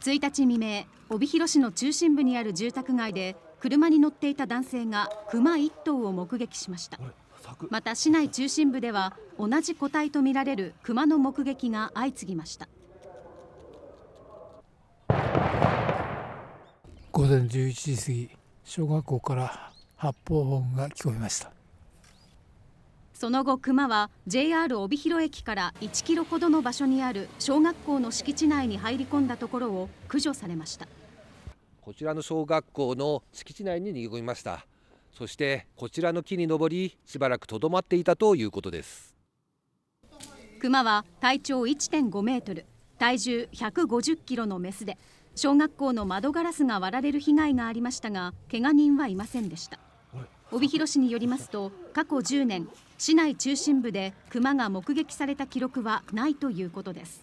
1日未明、帯広市の中心部にある住宅街で車に乗っていた男性が熊マ1頭を目撃しましたまた市内中心部では同じ個体とみられる熊の目撃が相次ぎました午前11時過ぎ小学校から発砲音が聞こえましたその後、熊は JR 帯広駅から1キロほどの場所にある小学校の敷地内に入り込んだところを駆除されました。こちらの小学校の敷地内に逃げ込みました。そしてこちらの木に登り、しばらくとどまっていたということです。熊は体長1.5メートル、体重150キロのメスで、小学校の窓ガラスが割られる被害がありましたが、けが人はいませんでした。帯広市によりますと過去10年市内中心部でクマが目撃された記録はないということです